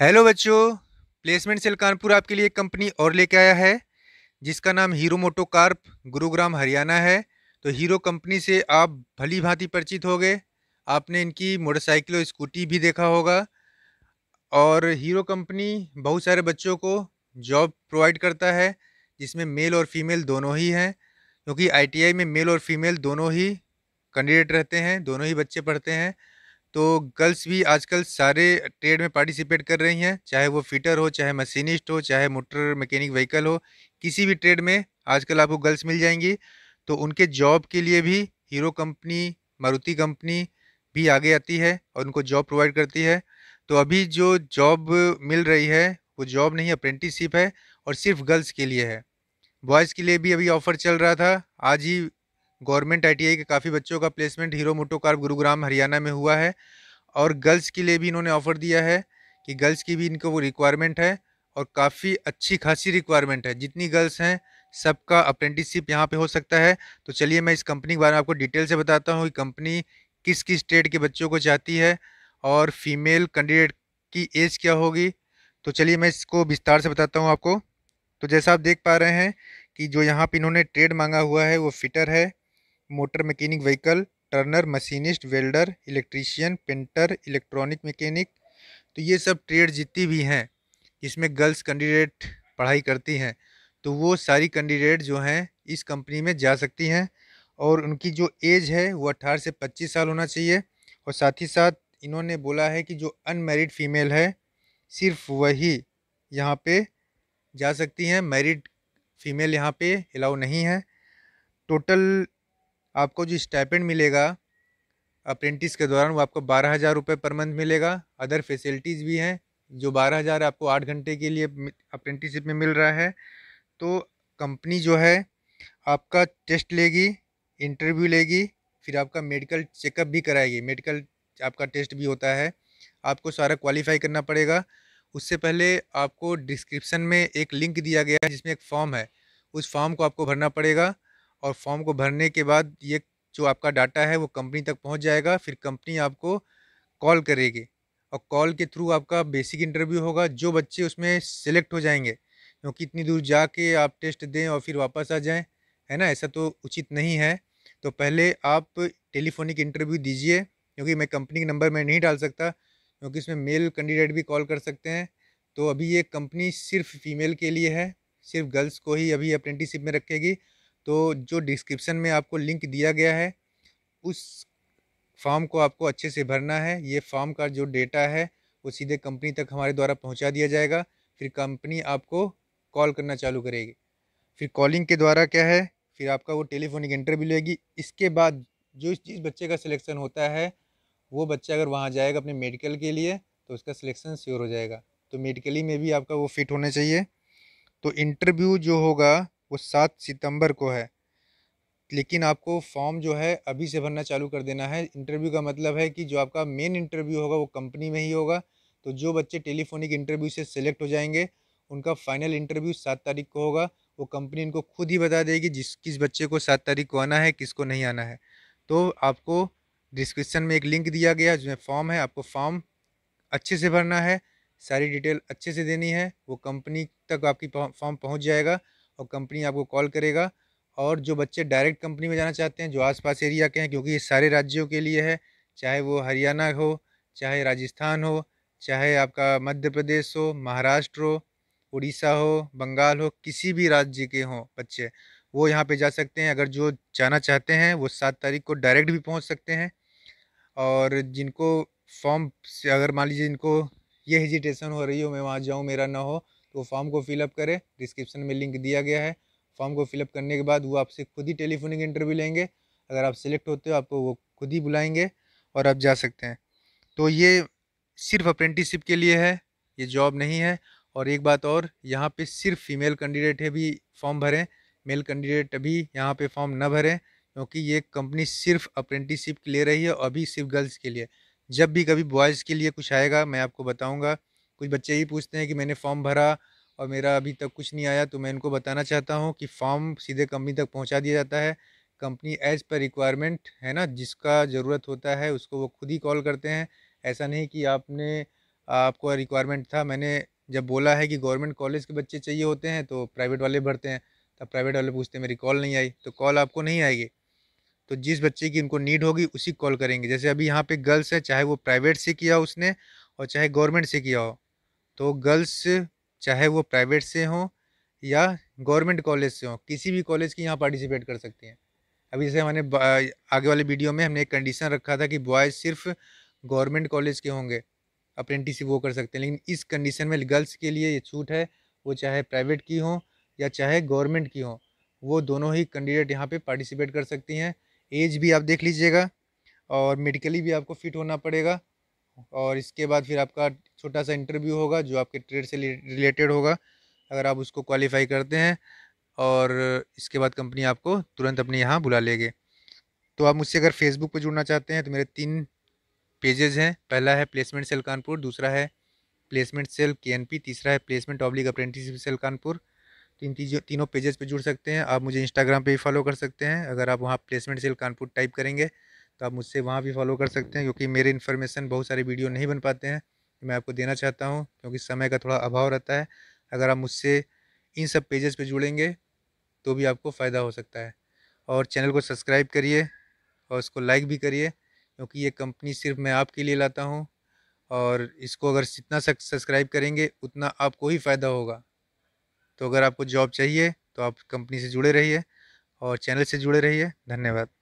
hello बच्चों placement cell Kanpur आपके लिए कंपनी और लेके आया है जिसका नाम हीरो मोटो कार्प गुरुग्राम हरियाणा है तो हीरो कंपनी से आप भली भांति परिचित हो गए आपने इनकी मोटरसाइकिल और स्कूटी भी देखा होगा और हीरो कंपनी बहुत सारे बच्चों को जॉब प्रोवाइड करता है जिसमें मेल और फीमेल दोनों ही हैं क्योंकि आईटीआई में मेल और फीमेल दोनों ही कैंडिडेट रहते हैं दोनों ही बच्चे पढ़ते हैं तो गर्ल्स भी आजकल सारे ट्रेड में पार्टिसिपेट कर रही हैं चाहे वो फिटर हो चाहे मशीनिस्ट हो चाहे मोटर मैकेनिक व्हीकल हो किसी भी ट्रेड में आजकल आपको गर्ल्स मिल जाएंगी तो उनके जॉब के लिए भी हीरो कंपनी मारुति कंपनी भी आगे आती है और उनको जॉब प्रोवाइड करती है तो अभी जो जॉब मिल रही है वो जॉब नहीं अप्रेंटिसशिप है और सिर्फ गर्ल्स के लिए है बॉयज़ के लिए भी अभी ऑफर चल रहा था आज ही गवर्नमेंट आईटीआई के काफ़ी बच्चों का प्लेसमेंट हीरो मोटोकार गुरुग्राम हरियाणा में हुआ है और गर्ल्स के लिए भी इन्होंने ऑफ़र दिया है कि गर्ल्स की भी इनको वो रिक्वायरमेंट है और काफ़ी अच्छी खासी रिक्वायरमेंट है जितनी गर्ल्स हैं सबका अप्रेंटिसशिप यहाँ पे हो सकता है तो चलिए मैं इस कंपनी के बारे में आपको डिटेल से बताता हूँ कि कंपनी किस किस स्टेट के बच्चों को चाहती है और फीमेल कैंडिडेट की एज क्या होगी तो चलिए मैं इसको विस्तार से बताता हूँ आपको तो जैसा आप देख पा रहे हैं कि जो यहाँ पर इन्होंने ट्रेड मांगा हुआ है वो फिटर है motor mechanic vehicle turner machinist welder electrician painter electronic mechanic तो ये सब ट्रेड जितनी भी हैं इसमें गर्ल्स कैंडिडेट पढ़ाई करती हैं तो वो सारी कैंडिडेट जो हैं इस कंपनी में जा सकती हैं और उनकी जो एज है वो अट्ठारह से पच्चीस साल होना चाहिए और साथ ही साथ इन्होंने बोला है कि जो अनमेरिड फीमेल है सिर्फ वही यहाँ पे जा सकती हैं मैरिड फीमेल यहाँ पे अलाउ नहीं है टोटल आपको जो स्टाइपेंड मिलेगा अप्रेंटिस के दौरान वो आपको बारह हज़ार रुपये पर मंथ मिलेगा अदर फैसिलिटीज़ भी हैं जो बारह हज़ार आपको आठ घंटे के लिए अप्रेंटिसिप में मिल रहा है तो कंपनी जो है आपका टेस्ट लेगी इंटरव्यू लेगी फिर आपका मेडिकल चेकअप भी कराएगी मेडिकल आपका टेस्ट भी होता है आपको सारा क्वालिफाई करना पड़ेगा उससे पहले आपको डिस्क्रिप्शन में एक लिंक दिया गया है जिसमें एक फॉर्म है उस फॉर्म को आपको भरना पड़ेगा और फॉर्म को भरने के बाद ये जो आपका डाटा है वो कंपनी तक पहुंच जाएगा फिर कंपनी आपको कॉल करेगी और कॉल के थ्रू आपका बेसिक इंटरव्यू होगा जो बच्चे उसमें सेलेक्ट हो जाएंगे क्योंकि इतनी दूर जाके आप टेस्ट दें और फिर वापस आ जाएं है ना ऐसा तो उचित नहीं है तो पहले आप टेलीफोनिक इंटरव्यू दीजिए क्योंकि मैं कंपनी के नंबर में नहीं डाल सकता क्योंकि इसमें मेल कैंडिडेट भी कॉल कर सकते हैं तो अभी ये कंपनी सिर्फ फीमेल के लिए है सिर्फ गर्ल्स को ही अभी अप्रेंटिसिप में रखेगी तो जो डिस्क्रिप्शन में आपको लिंक दिया गया है उस फॉर्म को आपको अच्छे से भरना है ये फॉर्म का जो डेटा है वो सीधे कंपनी तक हमारे द्वारा पहुंचा दिया जाएगा फिर कंपनी आपको कॉल करना चालू करेगी फिर कॉलिंग के द्वारा क्या है फिर आपका वो टेलीफोनिक इंटरव्यू लेगी इसके बाद जो इस जिस बच्चे का सिलेक्शन होता है वो बच्चा अगर वहाँ जाएगा अपने मेडिकल के लिए तो उसका सिलेक्शन श्योर हो जाएगा तो मेडिकली में भी आपका वो फिट होना चाहिए तो इंटरव्यू जो होगा वो सात सितंबर को है लेकिन आपको फॉर्म जो है अभी से भरना चालू कर देना है इंटरव्यू का मतलब है कि जो आपका मेन इंटरव्यू होगा वो कंपनी में ही होगा तो जो बच्चे टेलीफोनिक इंटरव्यू से सिलेक्ट हो जाएंगे उनका फाइनल इंटरव्यू सात तारीख को होगा वो कंपनी इनको खुद ही बता देगी जिस किस बच्चे को सात तारीख को आना है किसको नहीं आना है तो आपको डिस्क्रिप्शन में एक लिंक दिया गया जिसमें फॉर्म है आपको फॉर्म अच्छे से भरना है सारी डिटेल अच्छे से देनी है वो कंपनी तक आपकी फॉर्म पहुंच जाएगा और कंपनी आपको कॉल करेगा और जो बच्चे डायरेक्ट कंपनी में जाना चाहते हैं जो आसपास एरिया के हैं क्योंकि ये सारे राज्यों के लिए है चाहे वो हरियाणा हो चाहे राजस्थान हो चाहे आपका मध्य प्रदेश हो महाराष्ट्र हो उड़ीसा हो बंगाल हो किसी भी राज्य के हों बच्चे वो यहाँ पे जा सकते हैं अगर जो जाना चाहते हैं वो सात तारीख को डायरेक्ट भी पहुँच सकते हैं और जिनको फॉर्म से अगर मान लीजिए जिनको ये हेजिटेशन हो रही हो मैं वहाँ जाऊँ मेरा ना हो तो फॉर्म को फिलअप करें डिस्क्रिप्शन में लिंक दिया गया है फॉर्म को फिलअप करने के बाद वो आपसे खुद ही टेलीफोनिक इंटरव्यू लेंगे अगर आप सिलेक्ट होते हो आपको वो खुद ही बुलाएंगे और आप जा सकते हैं तो ये सिर्फ अप्रेंटिसशिप के लिए है ये जॉब नहीं है और एक बात और यहाँ पे सिर्फ फीमेल कैंडिडेट है भी फॉर्म भरें मेल कैंडिडेट अभी यहाँ पे फॉर्म न भरें क्योंकि ये कंपनी सिर्फ अप्रेंटिसशिप के लिए रही है अभी सिर्फ गर्ल्स के लिए जब भी कभी बॉयज़ के लिए कुछ आएगा मैं आपको बताऊँगा कुछ बच्चे ही पूछते हैं कि मैंने फॉर्म भरा और मेरा अभी तक कुछ नहीं आया तो मैं इनको बताना चाहता हूँ कि फॉर्म सीधे कंपनी तक पहुँचा दिया जाता है कंपनी एज पर रिक्वायरमेंट है ना जिसका ज़रूरत होता है उसको वो खुद ही कॉल करते हैं ऐसा नहीं कि आपने आपको रिक्वायरमेंट था मैंने जब बोला है कि गवर्नमेंट कॉलेज के बच्चे चाहिए होते हैं तो प्राइवेट वाले भरते हैं तब प्राइवेट वाले पूछते हैं मेरी कॉल नहीं आई तो कॉल आपको नहीं आएगी तो जिस बच्चे की उनको नीड होगी उसी कॉल करेंगे जैसे अभी यहाँ पे गर्ल्स है चाहे वो प्राइवेट से किया हो उसने और चाहे गवर्नमेंट से किया हो तो गर्ल्स चाहे वो प्राइवेट से हों या गवर्नमेंट कॉलेज से हों किसी भी कॉलेज की यहाँ पार्टिसिपेट कर सकते हैं अभी जैसे हमने आगे वाले वीडियो में हमने एक कंडीशन रखा था कि बॉयज़ सिर्फ गवर्नमेंट कॉलेज के होंगे अप्रेंटिस वो कर सकते हैं लेकिन इस कंडीशन में गर्ल्स के लिए ये छूट है वो चाहे प्राइवेट की हों या चाहे गवर्नमेंट की हों वो दोनों ही कैंडिडेट यहाँ पे पार्टिसिपेट कर सकती हैं एज भी आप देख लीजिएगा और मेडिकली भी आपको फिट होना पड़ेगा और इसके बाद फिर आपका छोटा सा इंटरव्यू होगा जो आपके ट्रेड से रिलेटेड होगा अगर आप उसको क्वालिफाई करते हैं और इसके बाद कंपनी आपको तुरंत अपने यहाँ बुला लेगी तो आप मुझसे अगर फेसबुक पर जुड़ना चाहते हैं तो मेरे तीन पेजेज़ हैं पहला है प्लेसमेंट सेल कानपुर दूसरा है प्लेसमेंट सेल के तीसरा है प्लेसमेंट ऑब्लिक अप्रेंटिसशिप सेल कानपुर इन तीजों तीनों पेजेस पे जुड़ सकते हैं आप मुझे इंस्टाग्राम पे भी फॉलो कर सकते हैं अगर आप वहाँ प्लेसमेंट सेल कानपुर टाइप करेंगे तो आप मुझसे वहाँ भी फॉलो कर सकते हैं क्योंकि मेरे इन्फॉर्मेशन बहुत सारे वीडियो नहीं बन पाते हैं तो मैं आपको देना चाहता हूँ क्योंकि समय का थोड़ा अभाव रहता है अगर आप मुझसे इन सब पेजेस पर जुड़ेंगे तो भी आपको फ़ायदा हो सकता है और चैनल को सब्सक्राइब करिए और उसको लाइक भी करिए क्योंकि ये कंपनी सिर्फ मैं आपके लिए लाता हूँ और इसको अगर जितना सब्सक्राइब करेंगे उतना आपको ही फ़ायदा होगा तो अगर आपको जॉब चाहिए तो आप कंपनी से जुड़े रहिए और चैनल से जुड़े रहिए धन्यवाद